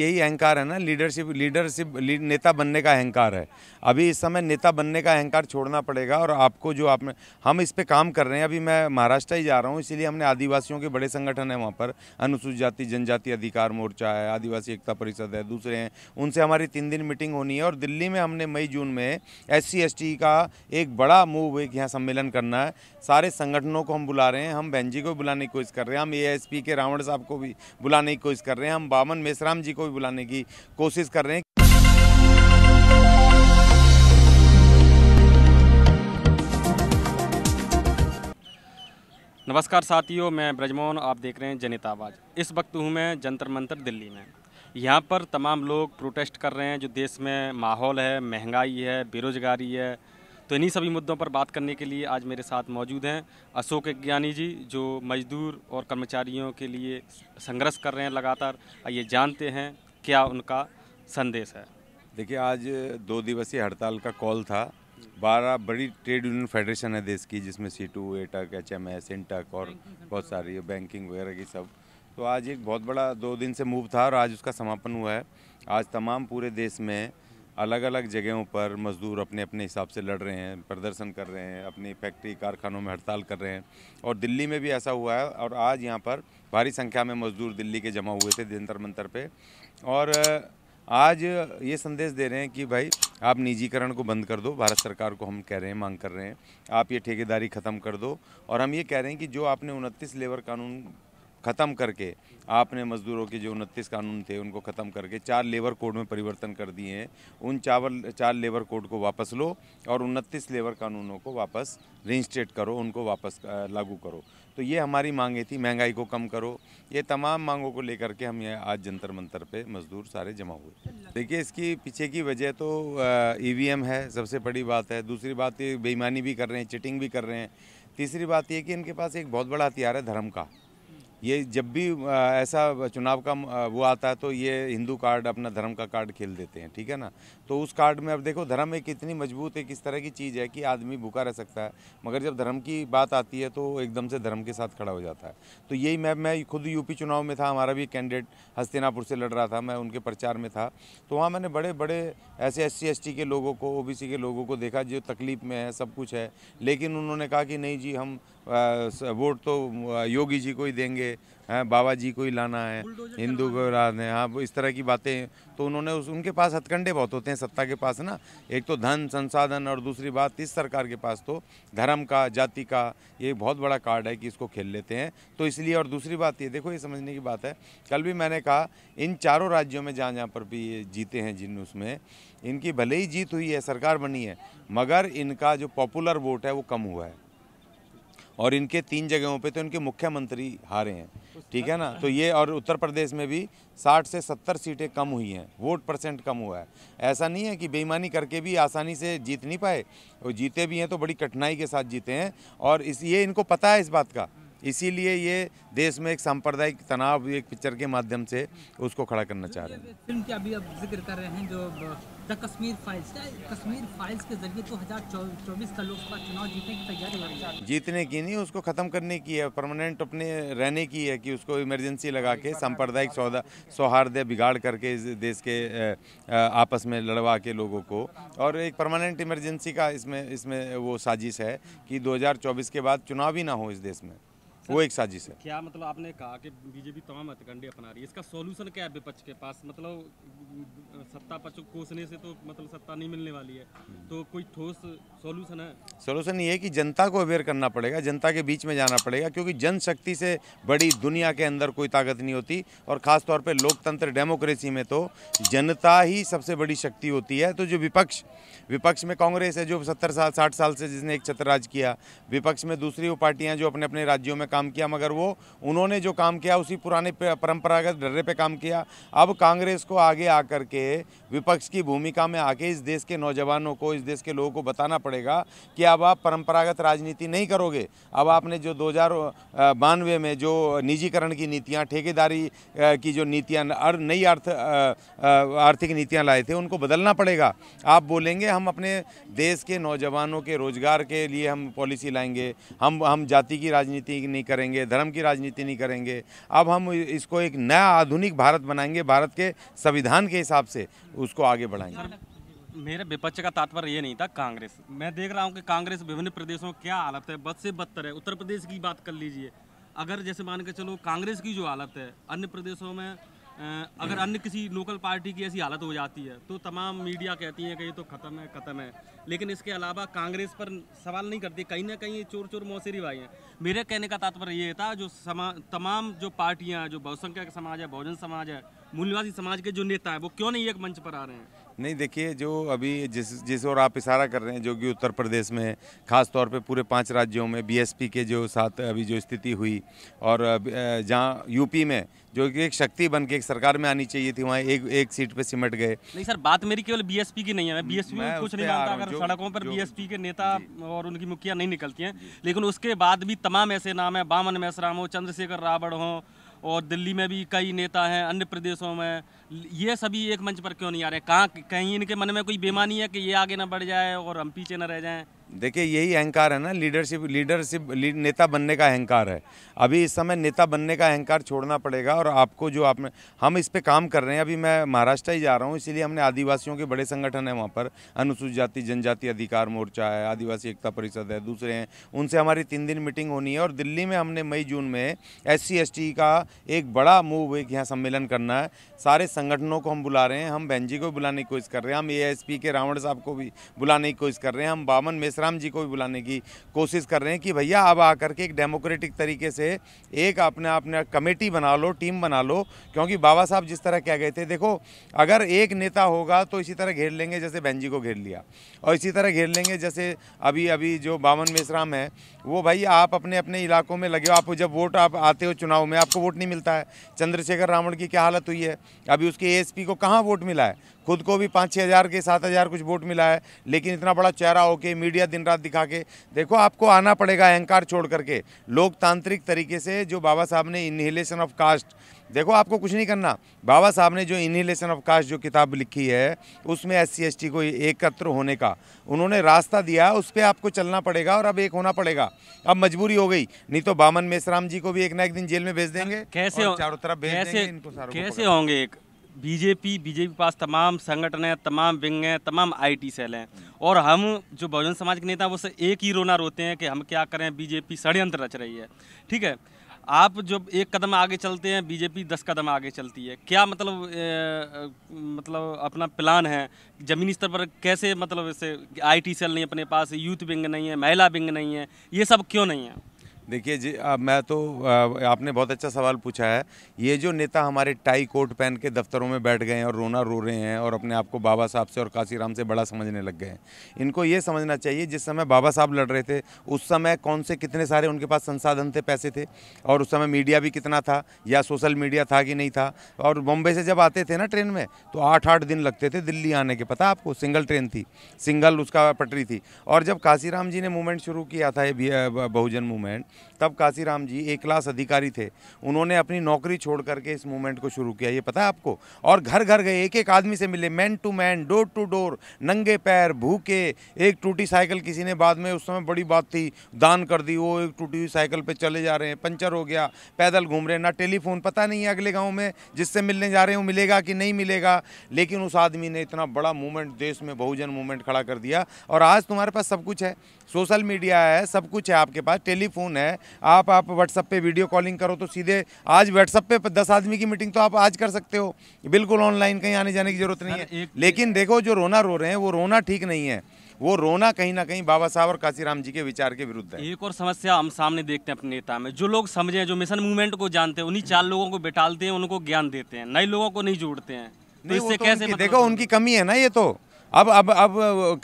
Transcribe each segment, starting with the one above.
यही अहंकार है ना लीडरशिप लीडरशिप लीड नेता बनने का अहंकार है अभी इस समय नेता बनने का अहंकार छोड़ना पड़ेगा और आपको जो आपने हम इस पे काम कर रहे हैं अभी मैं महाराष्ट्र ही जा रहा हूँ इसीलिए हमने आदिवासियों के बड़े संगठन हैं वहाँ पर अनुसूचित जाति जनजाति अधिकार मोर्चा है आदिवासी एकता परिषद है दूसरे हैं उनसे हमारी तीन दिन मीटिंग होनी है और दिल्ली में हमने मई जून में एस सी का एक बड़ा मूव एक यहाँ सम्मेलन करना है सारे संगठनों को हम बुला रहे हैं हम बहन जी को बुलाने की कोशिश कर रहे हैं हम ए के रावण साहब को भी बुलाने की कोशिश कर रहे हैं हम बामन मेसराम जी को को भी बुलाने की कोशिश कर रहे हैं नमस्कार साथियों मैं ब्रजमोहन आप देख रहे हैं जनित आवाज़ इस वक्त हूँ मैं जंतर मंतर दिल्ली में यहाँ पर तमाम लोग प्रोटेस्ट कर रहे हैं जो देश में माहौल है महंगाई है बेरोज़गारी है तो इन्हीं सभी मुद्दों पर बात करने के लिए आज मेरे साथ मौजूद हैं अशोक ज्ञानी जी जो मजदूर और कर्मचारियों के लिए संघर्ष कर रहे हैं लगातार ये जानते हैं क्या उनका संदेश है देखिए आज दो दिवसीय हड़ताल का कॉल था बारह बड़ी ट्रेड यूनियन फेडरेशन है देश की जिसमें CITU AITUC H M S INTUC और बहुत सारी बैंकिंग वगैरह की सब तो आज एक बहुत बड़ा दो दिन से मूव था और आज उसका समापन हुआ है आज तमाम पूरे देश में अलग अलग जगहों पर मज़दूर अपने अपने हिसाब से लड़ रहे हैं प्रदर्शन कर रहे हैं अपनी फैक्ट्री कारखानों में हड़ताल कर रहे हैं और दिल्ली में भी ऐसा हुआ है और आज यहाँ पर भारी संख्या में मज़दूर दिल्ली के जमा हुए थे जंतर मंतर पे और आज ये संदेश दे रहे हैं कि भाई आप निजीकरण को बंद कर दो भारत सरकार को हम कह रहे हैं मांग कर रहे हैं आप ये ठेकेदारी ख़त्म कर दो और हम ये कह रहे हैं कि जो आपने उनतीस लेबर कानून ख़त्म करके आपने मजदूरों के जो उनतीस कानून थे उनको ख़त्म करके चार लेबर कोड में परिवर्तन कर दिए हैं उन चावल चार लेबर कोड को वापस लो और उनतीस लेबर कानूनों को वापस रजिस्ट्रेट करो उनको वापस लागू करो तो ये हमारी मांगें थी महंगाई को कम करो ये तमाम मांगों को लेकर के हम ये आज जंतर मंतर पे मजदूर सारे जमा हुए देखिए इसकी पीछे की वजह तो ई e है सबसे बड़ी बात है दूसरी बात ये बेईमानी भी कर रहे हैं चिटिंग भी कर रहे हैं तीसरी बात ये कि इनके पास एक बहुत बड़ा हथियार है धर्म का ये जब भी ऐसा चुनाव का वो आता है तो ये हिंदू कार्ड अपना धर्म का कार्ड खेल देते हैं ठीक है ना तो उस कार्ड में अब देखो धर्म एक इतनी मजबूत एक इस तरह की चीज़ है कि आदमी भूखा रह सकता है मगर जब धर्म की बात आती है तो एकदम से धर्म के साथ खड़ा हो जाता है तो यही मैं मैं खुद यूपी चुनाव में था हमारा भी कैंडिडेट हस्तिनापुर से लड़ रहा था मैं उनके प्रचार में था तो वहाँ मैंने बड़े बड़े ऐसे एस सी के लोगों को ओ के लोगों को देखा जो तकलीफ़ में है सब कुछ है लेकिन उन्होंने कहा कि नहीं जी हम वोट तो योगी जी को ही देंगे हैं बाबा जी को ही लाना है हिंदू को लाना है हाँ इस तरह की बातें तो उन्होंने उस उनके पास हथकंडे बहुत होते हैं सत्ता के पास ना एक तो धन संसाधन और दूसरी बात इस सरकार के पास तो धर्म का जाति का ये बहुत बड़ा कार्ड है कि इसको खेल लेते हैं तो इसलिए और दूसरी बात ये देखो ये समझने की बात है कल भी मैंने कहा इन चारों राज्यों में जहाँ जहाँ पर भी ये जीते हैं जिन उसमें इनकी भले ही जीत हुई है सरकार बनी है मगर इनका जो पॉपुलर वोट है वो कम हुआ है और इनके तीन जगहों पे तो इनके मुख्यमंत्री हारे हैं ठीक है ना तो ये और उत्तर प्रदेश में भी 60 से 70 सीटें कम हुई हैं वोट परसेंट कम हुआ है ऐसा नहीं है कि बेईमानी करके भी आसानी से जीत नहीं पाए और जीते भी हैं तो बड़ी कठिनाई के साथ जीते हैं और इस ये इनको पता है इस बात का इसीलिए ये देश में एक सांप्रदायिक तनाव एक पिक्चर के माध्यम से उसको खड़ा करना चाह रहे हैं फिल्म अभी आप जिक्र कर रहे हैं जो कश्मीर फाइल्स कश्मीर फाइल्स के जरिए दो तो हजार चौबीस का लोकसभा चुनाव जीतने की तैयारी हो रही है जीतने की नहीं उसको खत्म करने की है परमानेंट अपने रहने की है कि उसको इमरजेंसी लगा के सांप्रदायिक सौदा सौहार्द बिगाड़ करके इस देश के आपस में लड़वा के लोगों को और एक परमानेंट इमरजेंसी का इसमें इसमें वो साजिश है कि 2024 के बाद चुनाव ही ना हो इस देश में वो एक साजिश है क्या मतलब आपने कहा कि बीजेपी तमाम हथकंडे अपना रही है इसका सॉल्यूशन क्या है विपक्ष के पास मतलब सत्ता पक्ष कोसने से तो मतलब सत्ता नहीं मिलने वाली है तो कोई ठोस सॉल्यूशन है सॉल्यूशन ये है कि जनता को अवेयर करना पड़ेगा जनता के बीच में जाना पड़ेगा क्योंकि जनशक्ति से बड़ी दुनिया के अंदर कोई ताकत नहीं होती और ख़ासतौर पर लोकतंत्र डेमोक्रेसी में तो जनता ही सबसे बड़ी शक्ति होती है तो जो विपक्ष विपक्ष में कांग्रेस है जो सत्तर साल साठ साल से जिसने एक छत्र राज किया विपक्ष में दूसरी वो पार्टियाँ जो अपने अपने राज्यों में काम किया मगर वो उन्होंने जो काम किया उसी पुराने परंपरागत डर्रे पे काम किया अब कांग्रेस को आगे आकर के विपक्ष की भूमिका में आके इस देश के नौजवानों को इस देश के लोगों को बताना पड़ेगा कि अब आप परंपरागत राजनीति नहीं करोगे अब आपने जो दो बानवे में जो निजीकरण की नीतियाँ ठेकेदारी की जो नीतियाँ नई अर्थ आर्थिक नीतियाँ लाए थे उनको बदलना पड़ेगा आप बोलेंगे हम अपने देश के नौजवानों के रोजगार के लिए हम पॉलिसी लाएंगे हम हम जाति की राजनीति नहीं नहीं करेंगे धर्म की राजनीति नहीं करेंगे अब हम इसको एक नया आधुनिक भारत बनाएंगे भारत के संविधान के हिसाब से उसको आगे बढ़ाएंगे मेरे विपक्ष का तात्पर्य ये नहीं था कांग्रेस मैं देख रहा हूँ कि कांग्रेस विभिन्न प्रदेशों में क्या हालत है बद से बदतर है उत्तर प्रदेश की बात कर लीजिए अगर जैसे मान के चलो कांग्रेस की जो हालत है अन्य प्रदेशों में अगर अन्य किसी लोकल पार्टी की ऐसी हालत हो जाती है तो तमाम मीडिया कहती है कि ये तो ख़त्म है ख़त्म है लेकिन इसके अलावा कांग्रेस पर सवाल नहीं करती कहीं ना कहीं ये चोर चोर मौसेरी भाई हैं मेरे कहने का तात्पर्य ये था जो समा तमाम जो पार्टियाँ जो बहुसंख्यक समाज है बहुजन समाज है मूल्यवासी समाज के जो नेता है वो क्यों नहीं एक मंच पर आ रहे हैं नहीं देखिए जो अभी जिस जिस ओर आप इशारा कर रहे हैं जो कि उत्तर प्रदेश में खास तौर पे पूरे पांच राज्यों में बीएसपी के जो साथ अभी जो स्थिति हुई और जहां यूपी में जो कि एक शक्ति बन के एक सरकार में आनी चाहिए थी वहाँ एक एक सीट पे सिमट गए नहीं सर बात मेरी केवल बीएसपी की नहीं है मैं बीएसपी में कुछ नहीं मानता अगर सड़कों पर बीएसपी के नेता और उनकी मुखिया नहीं निकलती हैं लेकिन उसके बाद भी तमाम ऐसे नाम है बामन मेसराम हो चंद्रशेखर रावण हों और दिल्ली में भी कई नेता हैं अन्य प्रदेशों में ये सभी एक मंच पर क्यों नहीं आ रहे कहाँ कहीं इनके मन में कोई बेमानी है कि ये आगे ना बढ़ जाए और हम पीछे ना रह जाएं देखिए यही अहंकार है ना लीडरशिप लीडरशिप लीड, नेता बनने का अहंकार है अभी इस समय नेता बनने का अहंकार छोड़ना पड़ेगा और आपको जो आपने हम इस पर काम कर रहे हैं अभी मैं महाराष्ट्र ही जा रहा हूँ इसीलिए हमने आदिवासियों के बड़े संगठन हैं वहाँ पर अनुसूचित जाति जनजाति अधिकार मोर्चा है आदिवासी एकता परिषद है दूसरे हैं उनसे हमारी तीन दिन मीटिंग होनी है और दिल्ली में हमने मई जून में एस सी का एक बड़ा मूव एक यहाँ सम्मेलन करना है सारे संगठनों को हम बुला रहे हैं हम बहन जी को बुलाने की कोशिश कर रहे हैं हम ए के रावण साहब को भी बुलाने की कोशिश कर रहे हैं हम बामन मेसरा परशुराम जी को भी बुलाने की कोशिश कर रहे हैं कि भैया अब आकर के एक डेमोक्रेटिक तरीके से एक अपने अपने कमेटी बना लो टीम बना लो क्योंकि बाबा साहब जिस तरह कह गए थे देखो अगर एक नेता होगा तो इसी तरह घेर लेंगे जैसे बहन जी को घेर लिया और इसी तरह घेर लेंगे जैसे अभी अभी जो बावन मेसराम है वो भाई आप अपने अपने इलाकों में लगे हो आप जब वोट आप आते हो चुनाव में आपको वोट नहीं मिलता है चंद्रशेखर रावण की क्या हालत हुई है अभी उसके एएसपी को कहाँ वोट मिला है खुद को भी पाँच छः हज़ार के सात हज़ार कुछ वोट मिला है लेकिन इतना बड़ा चेहरा होके मीडिया दिन रात दिखा के देखो आपको आना पड़ेगा अहंकार छोड़ करके लोकतांत्रिक तरीके से जो बाबा साहब ने इन्हीलेशन ऑफ कास्ट देखो आपको कुछ नहीं करना बाबा साहब ने जो इन्हीलेशन ऑफ कास्ट जो किताब लिखी है उसमें एस सी को एकत्र होने का उन्होंने रास्ता दिया उस पर आपको चलना पड़ेगा और अब एक होना पड़ेगा अब मजबूरी हो गई नहीं तो बामन मेसराम जी को भी एक ना एक दिन जेल में भेज देंगे कैसे चारों तरफ भेज देंगे इनको कैसे होंगे एक बीजेपी बीजेपी के पास तमाम संगठन हैं तमाम विंग हैं तमाम आईटी सेल हैं और हम जो बहुजन समाज के नेता वो से एक ही रोना रोते हैं कि हम क्या करें बीजेपी षडयंत्र रच रही है ठीक है आप जब एक कदम आगे चलते हैं बीजेपी दस कदम आगे चलती है क्या मतलब ए, मतलब अपना प्लान है ज़मीनी स्तर पर कैसे मतलब इसे आईटी सेल नहीं अपने पास यूथ विंग नहीं है महिला विंग नहीं है ये सब क्यों नहीं है देखिए जी आ, मैं तो आ, आपने बहुत अच्छा सवाल पूछा है ये जो नेता हमारे टाई कोट पहन के दफ्तरों में बैठ गए हैं और रोना रो रहे हैं और अपने आप को बाबा साहब से और काशीराम से बड़ा समझने लग गए हैं इनको ये समझना चाहिए जिस समय बाबा साहब लड़ रहे थे उस समय कौन से कितने सारे उनके पास संसाधन थे पैसे थे और उस समय मीडिया भी कितना था या सोशल मीडिया था कि नहीं था और बॉम्बे से जब आते थे ना ट्रेन में तो आठ आठ दिन लगते थे दिल्ली आने के पता आपको सिंगल ट्रेन थी सिंगल उसका पटरी थी और जब काशीराम जी ने मूवमेंट शुरू किया था ये बहुजन मूवमेंट तब काशीराम जी एक क्लास अधिकारी थे उन्होंने अपनी नौकरी छोड़ करके इस मूवमेंट को शुरू किया ये पता है आपको और घर घर गए एक एक आदमी से मिले man to man door to door नंगे पैर भूखे एक टूटी साइकिल किसी ने बाद में उस समय बड़ी बात थी दान कर दी वो एक टूटी हुई साइकिल पर चले जा रहे हैं पंचर हो गया पैदल घूम रहे हैं ना टेलीफोन पता नहीं है अगले गाँव में जिससे मिलने जा रहे हैं मिलेगा कि नहीं मिलेगा लेकिन उस आदमी ने इतना बड़ा मूवमेंट देश में बहुजन मूवमेंट खड़ा कर दिया और आज तुम्हारे पास सब कुछ है सोशल मीडिया है सब कुछ है आपके पास टेलीफोन है है आप आप व्हाट्सअप पे वीडियो कॉलिंग करो तो सीधे आज व्हाट्सअप पे दस आदमी की मीटिंग तो आप आज कर सकते हो बिल्कुल ऑनलाइन कहीं आने जाने की जरूरत नहीं है लेकिन देखो जो रोना रो रहे हैं वो रोना ठीक नहीं है वो रोना कहीं ना कहीं बाबा साहब और काशीराम जी के विचार के विरुद्ध है एक और समस्या हम सामने देखते हैं अपने नेता में जो लोग समझे जो मिशन मूवमेंट को जानते हैं उन्हीं चार लोगों को बिठालते हैं उनको ज्ञान देते हैं नए लोगों को नहीं जोड़ते हैं तो इससे तो कैसे मतलब देखो उनकी कमी है ना ये तो अब अब अब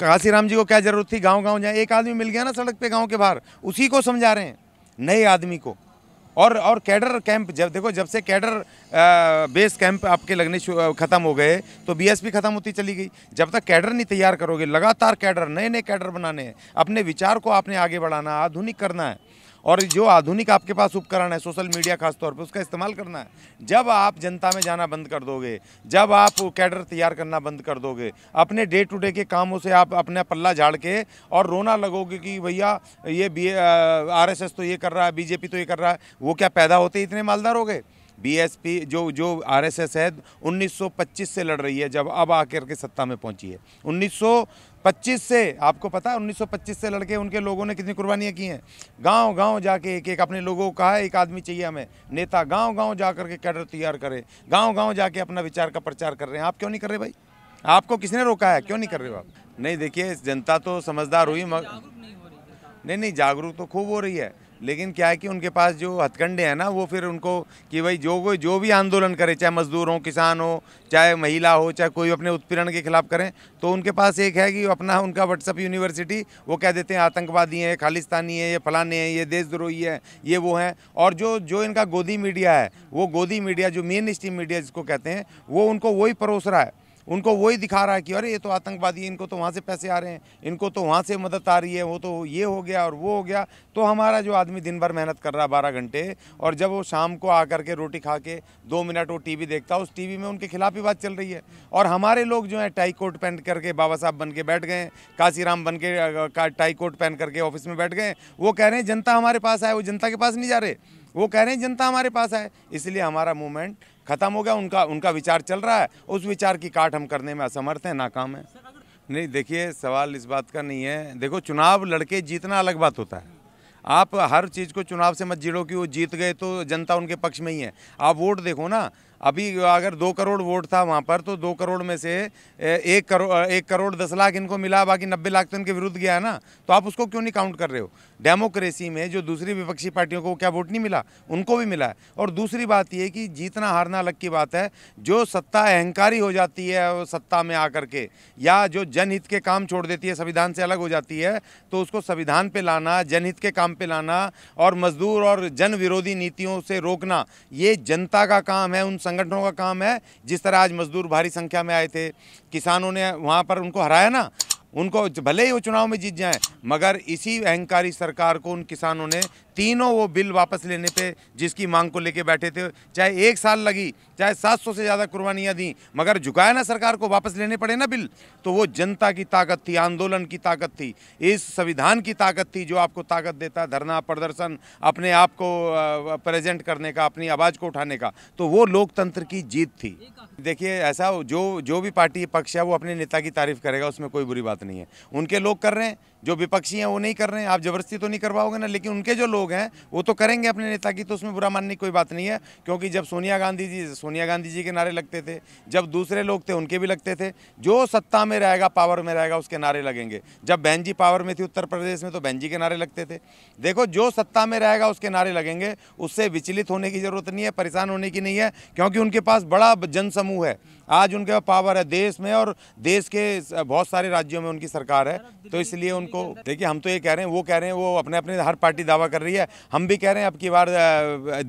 काशीराम जी को क्या जरूरत थी गांव गांव जाए एक आदमी मिल गया ना सड़क पे गांव के बाहर उसी को समझा रहे हैं नए आदमी को और और कैडर कैंप जब देखो जब से कैडर बेस कैंप आपके लगने ख़त्म हो गए तो बीएसपी ख़त्म होती चली गई जब तक कैडर नहीं तैयार करोगे लगातार कैडर नए नए कैडर बनाने हैं अपने विचार को आपने आगे बढ़ाना आधुनिक करना है और जो आधुनिक आपके पास उपकरण है सोशल मीडिया खासतौर पर उसका इस्तेमाल करना है जब आप जनता में जाना बंद कर दोगे जब आप कैडर तैयार करना बंद कर दोगे अपने डे टू डे के कामों से आप अपना पल्ला झाड़ के और रोना लगोगे कि भैया ये बी आर तो ये कर रहा है बीजेपी तो ये कर रहा है वो क्या पैदा होते इतने मालदार हो गए बीएसपी जो जो आरएसएस है 1925 से लड़ रही है जब अब आकर के सत्ता में पहुंची है 1925 से आपको पता है 1925 से लड़के उनके लोगों ने कितनी कुर्बानियाँ की हैं गांव गांव जाके एक एक अपने लोगों को कहा एक आदमी चाहिए हमें नेता गांव गांव जा करके कैडर तैयार करें गांव गांव जाके अपना विचार का प्रचार कर रहे हैं आप क्यों नहीं कर रहे भाई आपको किसने रोका है क्यों नहीं कर रहे हो आप नहीं देखिए जनता तो समझदार हुई मगर नहीं नहीं जागरूक तो खूब हो रही है लेकिन क्या है कि उनके पास जो हथकंडे हैं ना वो फिर उनको कि भाई जो कोई जो भी आंदोलन करे चाहे मजदूर हो किसान हो चाहे महिला हो चाहे कोई अपने उत्पीड़न के खिलाफ करें तो उनके पास एक है कि अपना उनका व्हाट्सअप यूनिवर्सिटी वो कह देते हैं आतंकवादी हैं खालिस्तानी हैं ये फलाने हैं ये देशद्रोही है ये वो हैं और जो जो इनका गोदी मीडिया है वो गोदी मीडिया जो मेन स्ट्रीम मीडिया जिसको कहते हैं वो उनको वही परोस रहा है उनको वही दिखा रहा है कि अरे ये तो आतंकवादी इनको तो वहाँ से पैसे आ रहे हैं इनको तो वहाँ से मदद आ रही है वो तो ये हो गया और वो हो गया तो हमारा जो आदमी दिन भर मेहनत कर रहा है बारह घंटे और जब वो शाम को आकर के रोटी खा के दो मिनट वो टीवी देखता उस टीवी में उनके खिलाफ ही बात चल रही है और हमारे लोग जो है टाई कोट पहन करके बाबा साहब बन के बैठ गए काशीराम बन के टाई कोट पहन करके ऑफिस में बैठ गए वो कह रहे हैं जनता हमारे पास आए वो जनता के पास नहीं जा रहे वो कह रहे हैं जनता हमारे पास आए इसलिए हमारा मूवमेंट खत्म हो गया उनका उनका विचार चल रहा है उस विचार की काट हम करने में असमर्थ हैं नाकाम है नहीं देखिए सवाल इस बात का नहीं है देखो चुनाव लड़के जीतना अलग बात होता है आप हर चीज़ को चुनाव से मत जीड़ो कि वो जीत गए तो जनता उनके पक्ष में ही है आप वोट देखो ना अभी अगर दो करोड़ वोट था वहाँ पर तो दो करोड़ में से एक करोड़ एक करोड़ दस लाख इनको मिला बाकी नब्बे लाख तो इनके विरुद्ध गया है ना तो आप उसको क्यों नहीं काउंट कर रहे हो डेमोक्रेसी में जो दूसरी विपक्षी पार्टियों को क्या वोट नहीं मिला उनको भी मिला है और दूसरी बात यह कि जीतना हारना अलग की बात है जो सत्ता अहंकारी हो जाती है सत्ता में आकर के या जो जनहित के काम छोड़ देती है संविधान से अलग हो जाती है तो उसको संविधान पर लाना जनहित के काम पर लाना और मजदूर और जन विरोधी नीतियों से रोकना ये जनता का काम है उन संगठनों का काम है जिस तरह आज मजदूर भारी संख्या में आए थे किसानों ने वहाँ पर उनको हराया ना उनको भले ही वो चुनाव में जीत जाएं मगर इसी अहंकारी सरकार को उन किसानों ने तीनों वो बिल वापस लेने पे जिसकी मांग को लेके बैठे थे चाहे एक साल लगी चाहे 700 से ज़्यादा कुर्बानियाँ दी मगर झुकाया ना सरकार को वापस लेने पड़े ना बिल तो वो जनता की ताकत थी आंदोलन की ताकत थी इस संविधान की ताकत थी जो आपको ताकत देता है धरना प्रदर्शन अपने आप को प्रेजेंट करने का अपनी आवाज़ को उठाने का तो वो लोकतंत्र की जीत थी देखिए ऐसा जो जो भी पार्टी पक्ष है वो अपने नेता की तारीफ करेगा उसमें कोई बुरी बात नहीं है उनके लोग कर रहे हैं जो विपक्षी हैं वो नहीं कर रहे हैं आप जबरदस्ती तो नहीं करवाओगे ना लेकिन उनके जो लोग हैं वो तो करेंगे अपने नेता की तो उसमें बुरा मानने की कोई बात नहीं है क्योंकि जब सोनिया गांधी जी सोनिया गांधी जी के नारे लगते थे जब दूसरे लोग थे उनके भी लगते थे जो सत्ता में रहेगा पावर में रहेगा उसके नारे लगेंगे जब बहन जी पावर में थी उत्तर प्रदेश में तो बहन जी के नारे लगते थे देखो जो सत्ता में रहेगा उसके नारे लगेंगे उससे विचलित होने की ज़रूरत नहीं है परेशान होने की नहीं है क्योंकि उनके पास बड़ा जनसमूह है आज उनके पास पावर है देश में और देश के बहुत सारे राज्यों में उनकी सरकार है तो इसलिए उनको देखिए हम तो ये कह रहे हैं वो कह रहे हैं वो अपने अपने हर पार्टी दावा कर रही है हम भी कह रहे हैं अब की बार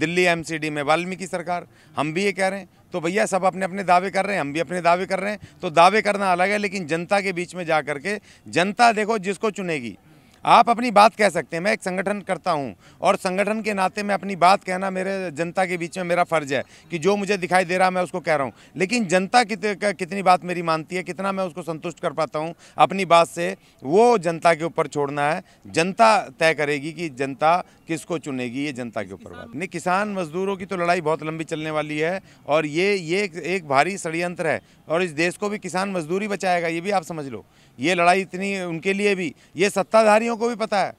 दिल्ली एमसीडी में वाल्मीकि सरकार हम भी ये कह रहे हैं तो भैया सब अपने अपने दावे कर रहे हैं हम भी अपने दावे कर रहे हैं तो दावे करना अलग है लेकिन जनता के बीच में जा करके जनता देखो जिसको चुनेगी आप अपनी बात कह सकते हैं मैं एक संगठन करता हूं और संगठन के नाते मैं अपनी बात कहना मेरे जनता के बीच में मेरा फ़र्ज़ है कि जो मुझे दिखाई दे रहा है मैं उसको कह रहा हूं लेकिन जनता कित, कितनी बात मेरी मानती है कितना मैं उसको संतुष्ट कर पाता हूं अपनी बात से वो जनता के ऊपर छोड़ना है जनता तय करेगी कि जनता किसको चुनेगी ये जनता के ऊपर बात नहीं किसान मजदूरों की तो लड़ाई बहुत लंबी चलने वाली है और ये ये एक भारी षडयंत्र है और इस देश को भी किसान मजदूरी बचाएगा ये भी आप समझ लो ये लड़ाई इतनी उनके लिए भी ये सत्ताधारी कंपनियों को भी पता है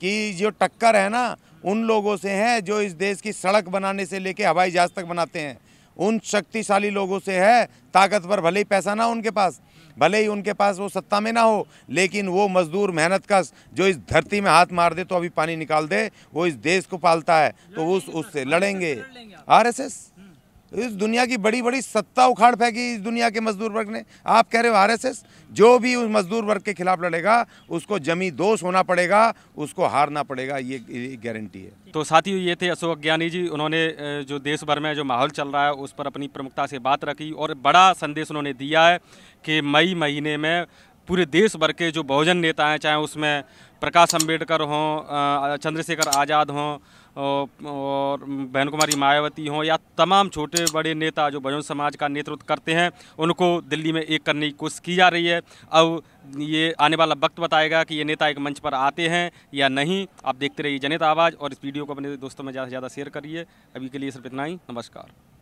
कि जो टक्कर है ना उन लोगों से है जो इस देश की सड़क बनाने से लेके हवाई जहाज तक बनाते हैं उन शक्तिशाली लोगों से है ताकतवर भले ही पैसा ना उनके पास भले ही उनके पास वो सत्ता में ना हो लेकिन वो मजदूर मेहनत का जो इस धरती में हाथ मार दे तो अभी पानी निकाल दे वो इस देश को पालता है तो उस उससे लड़ेंगे आरएसएस इस दुनिया की बड़ी बड़ी सत्ता उखाड़ फेंकी इस दुनिया के मजदूर वर्ग ने आप कह रहे हो आरएसएस जो भी उस मजदूर वर्ग के खिलाफ लड़ेगा उसको जमी दोष होना पड़ेगा उसको हारना पड़ेगा ये, गारंटी है तो साथियों ये थे अशोक ज्ञानी जी उन्होंने जो देश भर में जो माहौल चल रहा है उस पर अपनी प्रमुखता से बात रखी और बड़ा संदेश उन्होंने दिया है कि मई महीने में पूरे देश भर के जो बहुजन नेता हैं चाहे उसमें प्रकाश अंबेडकर हों चंद्रशेखर आज़ाद हों और बहन कुमारी मायावती हों या तमाम छोटे बड़े नेता जो बहुजन समाज का नेतृत्व करते हैं उनको दिल्ली में एक करने की कोशिश की जा रही है अब ये आने वाला वक्त बताएगा कि ये नेता एक मंच पर आते हैं या नहीं आप देखते रहिए जनता आवाज़ और इस वीडियो को अपने दोस्तों में ज़्यादा से ज़्यादा शेयर करिए अभी के लिए सिर्फ इतना ही नमस्कार